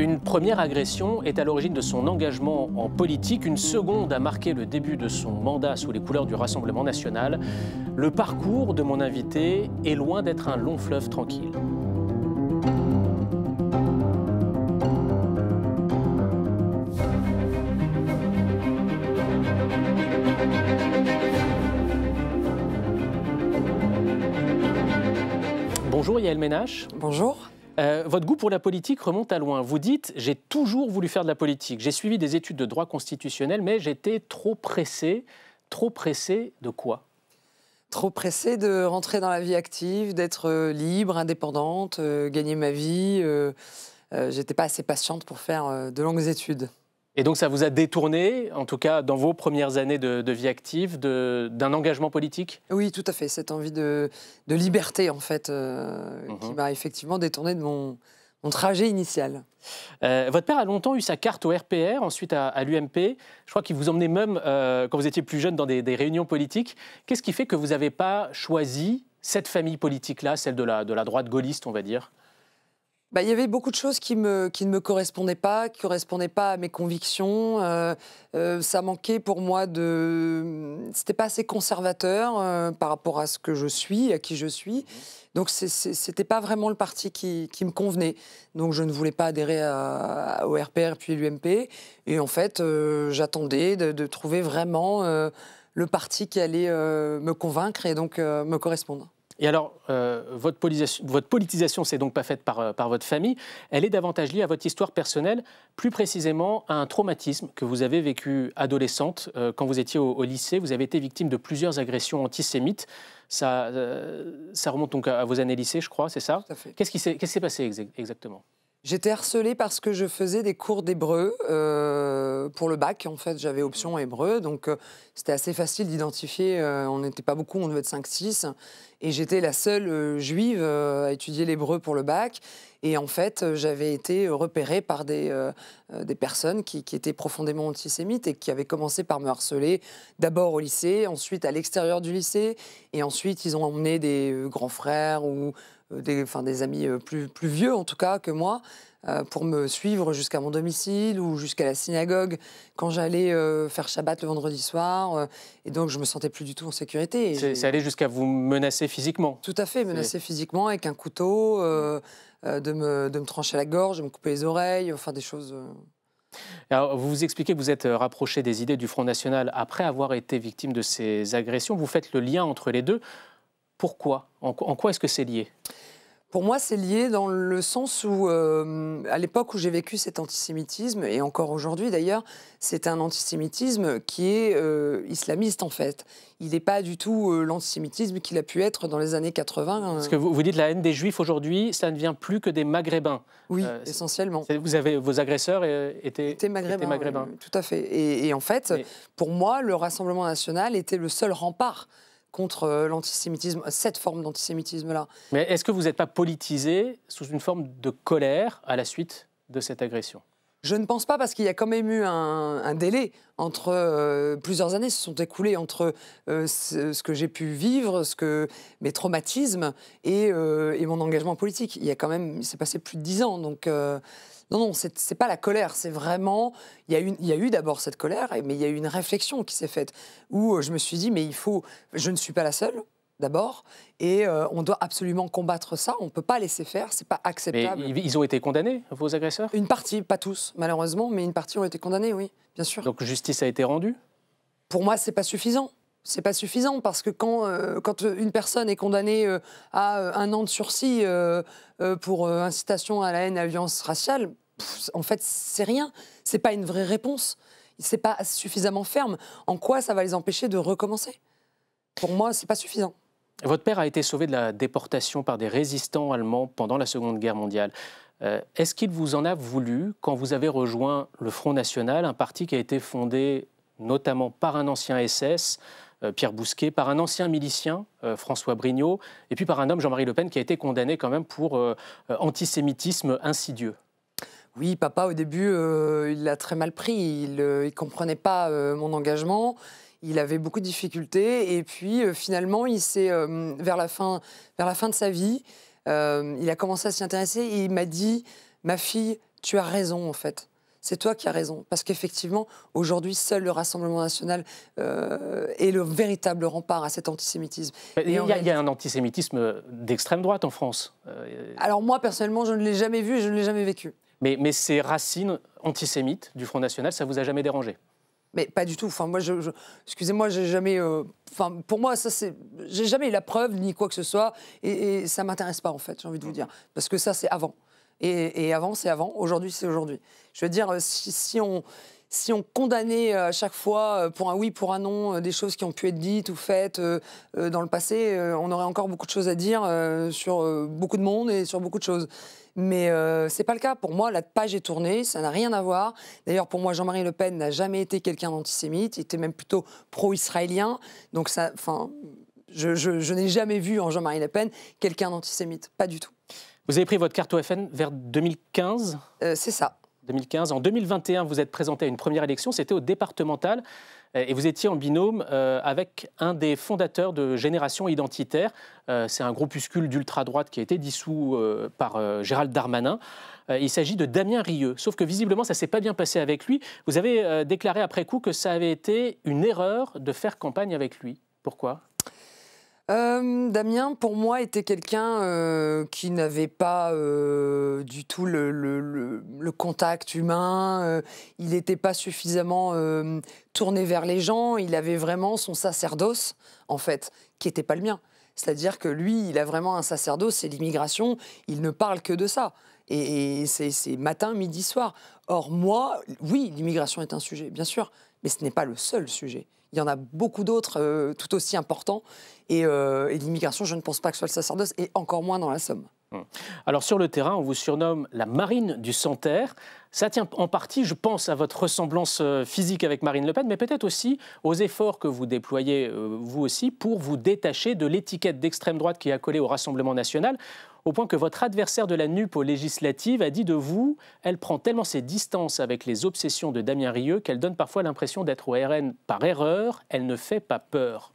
Une première agression est à l'origine de son engagement en politique, une seconde a marqué le début de son mandat sous les couleurs du Rassemblement national. Le parcours de mon invité est loin d'être un long fleuve tranquille. Bonjour Yael Ménache. Bonjour. Euh, votre goût pour la politique remonte à loin. Vous dites J'ai toujours voulu faire de la politique. J'ai suivi des études de droit constitutionnel, mais j'étais trop pressée. Trop pressée de quoi Trop pressé de rentrer dans la vie active, d'être euh, libre, indépendante, euh, gagner ma vie. j'étais pas assez patiente pour faire de longues études. Et donc ça vous a détourné, en tout cas dans vos premières années de, vie active, d'un engagement politique Oui, tout à fait. Cette envie de, liberté, en fait, euh, qui mhm. m'a effectivement détourné de mon, trajet initial. Euh, votre père a longtemps eu sa carte au RPR, ensuite à, l'UMP. Je crois qu'il vous emmenait même, euh, quand vous étiez plus jeune, dans des, réunions politiques. Qu'est-ce qui fait que vous n'avez pas choisi cette famille politique-là, celle de la droite gaulliste, on va dire bah, il y avait beaucoup de choses qui, me, qui ne me correspondaient pas, qui ne correspondaient pas à mes convictions. Euh, euh, ça manquait pour moi de... C'était pas assez conservateur euh, par rapport à ce que je suis, à qui je suis. Donc c'était pas vraiment le parti qui, me convenait. Donc je ne voulais pas adhérer au RPR puis l'UMP. Et en fait, j'attendais de, trouver vraiment le parti qui allait me convaincre et donc me correspondre. Et alors, euh, votre, politisation, votre politisation donc pas faite par, euh, par votre famille, elle est davantage liée à votre histoire personnelle, plus précisément à un traumatisme que vous avez vécu adolescente. Euh, quand vous étiez au, lycée, vous avez été victime de plusieurs agressions antisémites. Ça, ça remonte donc à, vos années lycée, je crois, c'est ça Qu'est-ce qui s'est passé exactement J'étais harcelée parce que je faisais des cours d'hébreu pour le bac. En fait, j'avais option hébreu, donc c'était assez facile d'identifier. on n'était pas beaucoup, on devait être 5-6. Et j'étais la seule euh, juive euh, à étudier l'hébreu pour le bac. Et en fait, euh, j'avais été repérée par des, des personnes qui, étaient profondément antisémites et qui avaient commencé par me harceler, d'abord au lycée, ensuite à l'extérieur du lycée. Et ensuite, ils ont emmené des grands frères ou des, enfin, des amis plus, plus vieux, en tout cas, que moi. Euh, pour me suivre jusqu'à mon domicile ou jusqu'à la synagogue quand j'allais euh, faire Shabbat le vendredi soir. Euh, et donc, je me sentais plus du tout en sécurité. C'est allé jusqu'à vous menacer physiquement Tout à fait, menacer physiquement avec un couteau, de, me, de, me, trancher la gorge, de me couper les oreilles, enfin des choses. vous vous expliquez que vous êtes rapproché des idées du Front National après avoir été victime de ces agressions. Vous faites le lien entre les deux. Pourquoi en quoi est-ce que c'est lié pour moi, c'est lié dans le sens où, euh, à l'époque où j'ai vécu cet antisémitisme, et encore aujourd'hui d'ailleurs, c'est un antisémitisme qui est euh, islamiste en fait. Il n'est pas du tout euh, l'antisémitisme qu'il a pu être dans les années 80. Parce que vous, vous dites la haine des juifs aujourd'hui, ça ne vient plus que des maghrébins. Oui, essentiellement. Vous avez, vos agresseurs étaient, étaient maghrébins. tout à fait. Et, en fait, pour moi, le Rassemblement national était le seul rempart contre euh, l'antisémitisme, cette forme d'antisémitisme-là. Mais est-ce que vous n'êtes pas politisé sous une forme de colère à la suite de cette agression je ne pense pas parce qu'il y a quand même eu un, délai entre euh, plusieurs années se sont écoulées entre euh, ce, que j'ai pu vivre, ce que mes traumatismes et, euh, mon engagement politique. Il y a quand même, c'est passé plus de dix ans, donc. non, non, c'est pas la colère, c'est vraiment. Il y a, il y a eu d'abord cette colère, mais il y a eu une réflexion qui s'est faite où je me suis dit, mais il faut. Je ne suis pas la seule, d'abord, et euh, on doit absolument combattre ça. On ne peut pas laisser faire, c'est pas acceptable. ils ont été condamnés, vos agresseurs Une partie, pas tous, malheureusement, mais une partie ont été condamnés, oui, bien sûr. Donc justice a été rendue Pour moi, c'est pas suffisant. C'est pas suffisant parce que quand, euh, quand une personne est condamnée euh, à un an de sursis pour incitation à la haine, à la violence raciale, en fait, c'est rien. C'est pas une vraie réponse. C'est pas suffisamment ferme. En quoi ça va les empêcher de recommencer Pour moi, c'est pas suffisant. Votre père a été sauvé de la déportation par des résistants allemands pendant la Seconde Guerre mondiale. Euh, est-ce qu'il vous en a voulu quand vous avez rejoint le Front National, un parti qui a été fondé notamment par un ancien SS, euh, Pierre Bousquet, par un ancien milicien, euh, François Brignot, et puis par un homme, Jean-Marie Le Pen, qui a été condamné quand même pour antisémitisme insidieux oui, papa, au début, il l'a très mal pris. Il ne comprenait pas mon engagement il avait beaucoup de difficultés. Et puis, euh, finalement, il s'est, euh, vers, la fin, vers la fin de sa vie, euh, il a commencé à s'y intéresser et il m'a dit Ma fille, tu as raison, en fait c'est toi qui as raison. Parce qu'effectivement, aujourd'hui, seul le Rassemblement national est le véritable rempart à cet antisémitisme. Il y, a, un antisémitisme d'extrême droite en France. Alors moi, personnellement, je ne l'ai jamais vu et je ne l'ai jamais vécu. Mais, mais ces racines antisémites du Front National, ça vous a jamais dérangé mais pas du tout. Enfin, moi, je, excusez-moi, j'ai jamais. Euh, enfin, pour moi, ça c'est, j'ai jamais eu la preuve ni quoi que ce soit, et, et ça m'intéresse pas en fait. J'ai envie de vous mm. dire, parce que ça c'est avant. Et, avant c'est avant. Aujourd'hui c'est aujourd'hui. Je veux dire, si, si on si on condamnait euh, à chaque fois euh, pour un oui, pour un non, euh, des choses qui ont pu être dites ou faites dans le passé, on aurait encore beaucoup de choses à dire sur beaucoup de monde et sur beaucoup de choses. Mais c'est pas le cas. Pour moi, la page est tournée, ça n'a rien à voir. D'ailleurs, pour moi, Jean-Marie Le Pen n'a jamais été quelqu'un d'antisémite. Il était même plutôt pro-israélien. Donc, ça, enfin, je, n'ai jamais vu en Jean-Marie Le Pen quelqu'un d'antisémite. Pas du tout. Vous avez pris votre carte OFN FN vers 2015 C'est ça. 2015. En 2021, vous êtes présenté à une première élection, c'était au départemental, et vous étiez en binôme euh, avec un des fondateurs de Génération Identitaire. Euh, c'est un groupuscule d'ultra-droite qui a été dissous euh, par Gérald Darmanin. Il s'agit de Damien Rieu, sauf que visiblement, ça ne s'est pas bien passé avec lui. Vous avez déclaré après coup que ça avait été une erreur de faire campagne avec lui. Pourquoi euh, Damien, pour moi, était quelqu'un euh, qui n'avait pas euh, du tout le, contact humain, il n'était pas suffisamment tourné vers les gens, il avait vraiment son sacerdoce, en fait, qui n'était pas le mien. C'est-à-dire que lui, il a vraiment un sacerdoce, c'est l'immigration, il ne parle que de ça. Et, et c'est matin, midi, soir. Or, moi, oui, l'immigration est un sujet, bien sûr, mais ce n'est pas le seul sujet. Il y en a beaucoup d'autres euh, tout aussi importants. Euh, et, l'immigration, je ne pense pas que ce soit le sacerdoce, et encore moins dans la Somme. Hmm. Alors sur le terrain, on vous surnomme la marine du Santerre. Ça tient en partie, je pense, à votre ressemblance euh, physique avec Marine Le Pen, mais peut-être aussi aux efforts que vous déployez, vous aussi, pour vous détacher de l'étiquette d'extrême droite qui est accolée au Rassemblement national au point que votre adversaire de la NUP aux législatives a dit de vous, elle prend tellement ses distances avec les obsessions de Damien Rieu qu'elle donne parfois l'impression d'être au RN par erreur, elle ne fait pas peur.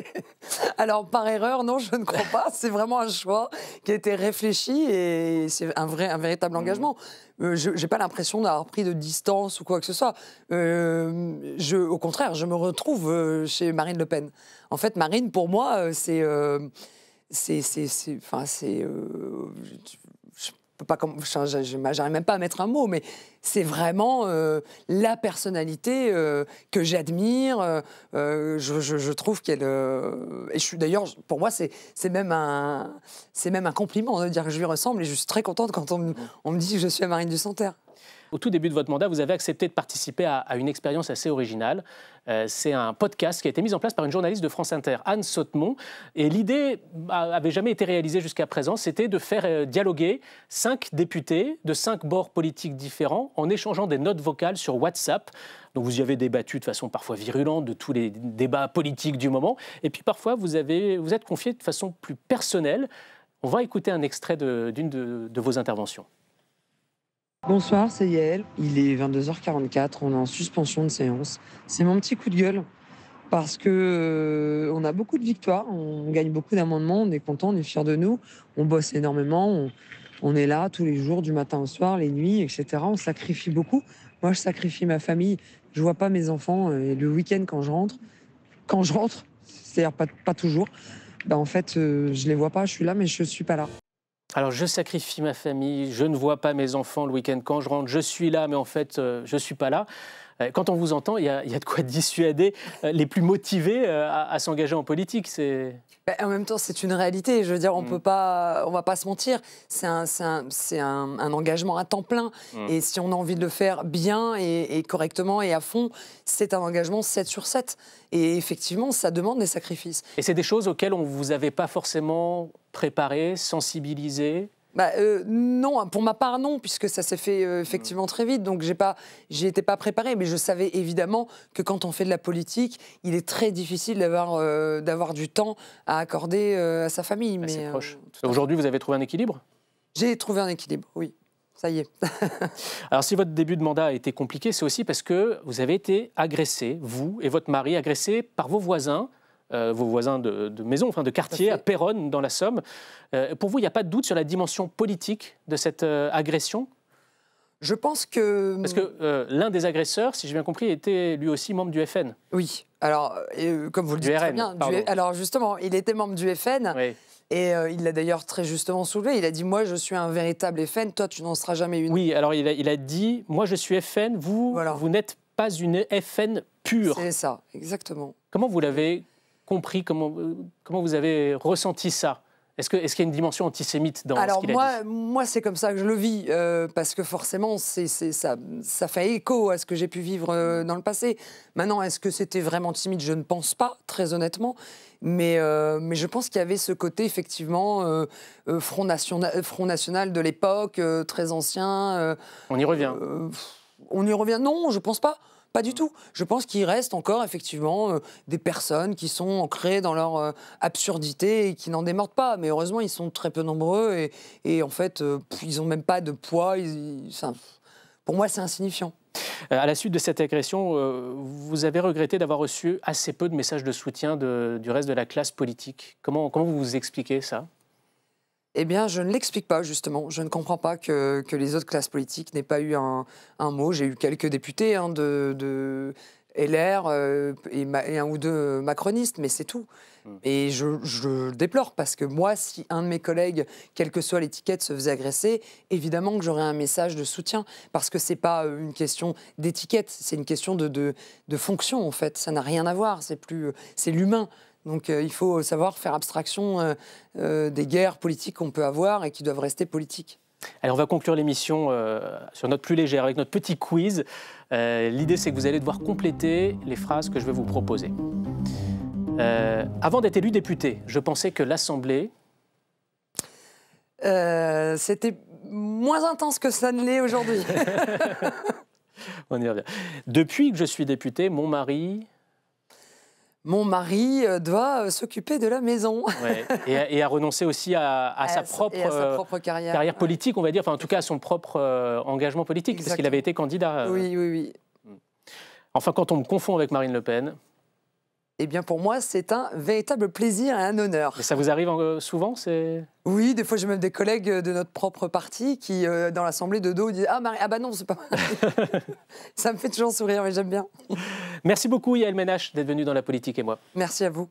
Alors par erreur, non, je ne crois pas, c'est vraiment un choix qui a été réfléchi et c'est un, vrai, un véritable mm. engagement. Euh, je n'ai pas l'impression d'avoir pris de distance ou quoi que ce soit. Euh, je, au contraire, je me retrouve euh, chez Marine Le Pen. En fait, Marine, pour moi, c'est c'est, c'est, enfin, c'est, euh, je, peux pas, j'arrive même pas à mettre un mot, mais c'est vraiment euh, la personnalité euh, que j'admire. Je, je, trouve qu'elle, et je suis d'ailleurs, pour moi, c'est, c'est même un, c'est même un compliment de dire que je lui ressemble. Et je suis très contente quand on, on me dit que je suis à Marine du Santerre. Au tout début de votre mandat, vous avez accepté de participer à, une expérience assez originale. Euh, c'est un podcast qui a été mis en place par une journaliste de France Inter, Anne Sautemont. Et l'idée n'avait jamais été réalisée jusqu'à présent. C'était de faire euh, dialoguer cinq députés de cinq bords politiques différents en échangeant des notes vocales sur WhatsApp. Donc vous y avez débattu de façon parfois virulente de tous les débats politiques du moment. Et puis parfois, vous, avez, vous êtes confié de façon plus personnelle. On va écouter un extrait d'une de vos interventions. Bonsoir, c'est Yael. Il est 22h44, on est en suspension de séance. C'est mon petit coup de gueule parce que euh, on a beaucoup de victoires, on gagne beaucoup d'amendements, on est content, on est fier de nous, on bosse énormément, on, est là tous les jours, du matin au soir, les nuits, etc. On sacrifie beaucoup. Moi, je sacrifie ma famille. Je vois pas mes enfants euh, et le week-end quand je rentre, quand je rentre, c'est-à-dire pas, toujours. Ben, en fait, euh, je les vois pas. Je suis là, mais je suis pas là alors je sacrifie ma famille, je ne vois pas mes enfants le week-end quand je rentre, je suis là, mais en fait, euh, je ne suis pas là. Euh, quand on vous entend, il y, a de quoi dissuader euh, les plus motivés euh, à, s'engager en politique. C'est bah, en même temps, c'est une réalité. Je veux dire, on ne mm. pas, on va pas se mentir. C'est un, engagement à temps plein. Mm. Et si on a envie de le faire bien et, et correctement et à fond, c'est un engagement 7 sur 7. Et effectivement, ça demande des sacrifices. Et c'est des choses auxquelles on ne vous avait pas forcément préparé, sensibilisé bah, euh, non, pour ma part non, puisque ça s'est fait euh, effectivement très vite, donc j'ai pas, pas préparée, mais je savais évidemment que quand on fait de la politique, il est très difficile d'avoir euh, du temps à accorder à sa famille. ça proche. Aujourd'hui, vous avez trouvé un équilibre J'ai trouvé un équilibre, oui. Ça y est. Alors, si votre début de mandat a été compliqué, c'est aussi parce que vous avez été agressé, vous et votre mari, agressé par vos voisins euh, vos voisins de, maison, enfin de quartier, à Péronne, dans la Somme. Euh, pour vous, il n'y a pas de doute sur la dimension politique de cette euh, agression Je pense que... Parce que l'un des agresseurs, si j'ai bien compris, était lui aussi membre du FN. Oui, alors, comme vous le dites très bien, alors justement, il était membre du FN. Et il l'a d'ailleurs très justement soulevé. Il a dit Moi, je suis un véritable FN, toi, tu n'en seras jamais une. Oui, alors il a, il a dit Moi, je suis FN, vous, vous n'êtes pas une FN pure. C'est ça, exactement. Comment vous l'avez compris comment, euh, comment vous avez ressenti ça est-ce qu'il est y a une dimension antisémite dans Alors, ce qu'il a moi, moi, c'est comme ça que je le vis, euh, parce que forcément, c'est ça, ça fait écho à ce que j'ai pu vivre euh, dans le passé. Maintenant, est-ce que c'était vraiment antisémite Je ne pense pas, très honnêtement. Mais, mais je pense qu'il y avait ce côté, effectivement, Front, National, Front National de l'époque, très ancien. on y revient on y revient Non, je ne pense pas. Pas du tout. Je pense qu'il reste encore effectivement euh, des personnes qui sont ancrées dans leur euh, absurdité et qui n'en démordent pas. Mais heureusement, ils sont très peu nombreux et, en fait, euh, ils n'ont même pas de poids. pour moi, c'est insignifiant. À la suite de cette agression, vous avez regretté d'avoir reçu assez peu de messages de soutien du reste de la classe politique. Comment, comment vous vous expliquez ça eh bien, je ne l'explique pas, justement. Je ne comprends pas que, les autres classes politiques n'aient pas eu un, mot. J'ai eu quelques députés hein, de, de, LR euh, et, un ou deux macronistes, mais c'est tout. Mmh. Et je, je, déplore, parce que moi, si un de mes collègues, quelle que soit l'étiquette, se faisait agresser, évidemment que j'aurais un message de soutien, parce que ce n'est pas euh, une question d'étiquette, c'est une question de, de, de fonction, en fait. Ça n'a rien à voir, c'est euh, l'humain. Donc euh, il faut savoir faire abstraction euh, euh, des guerres politiques qu'on peut avoir et qui doivent rester politiques. on va conclure l'émission sur notre plus légère avec notre petit quiz. L'idée c'est que vous allez devoir compléter les phrases que je vais vous proposer. avant d'être élu député, je pensais que l'Assemblée... C'était moins intense que ça ne l'est aujourd'hui. On Depuis que je suis député, mon mari mon mari euh, doit euh, s'occuper de la maison. Et, et, à renoncer aussi à, sa, euh, propre, carrière, politique, on va dire, enfin en tout cas à son propre engagement politique, parce qu'il avait été candidat. Oui, oui, oui. Mm. Enfin, quand on me confond avec Marine Le Pen. Eh bien, pour moi, c'est un véritable plaisir et un honneur. Et ça vous arrive souvent c'est... Oui, des fois, j'ai même des collègues de notre propre parti qui, dans l'assemblée de dos, disent Ah, Marie, ah, bah non, c'est pas ça me fait toujours sourire, mais j'aime bien. Merci beaucoup Yael Ménache d'être venu dans La Politique et moi. Merci à vous.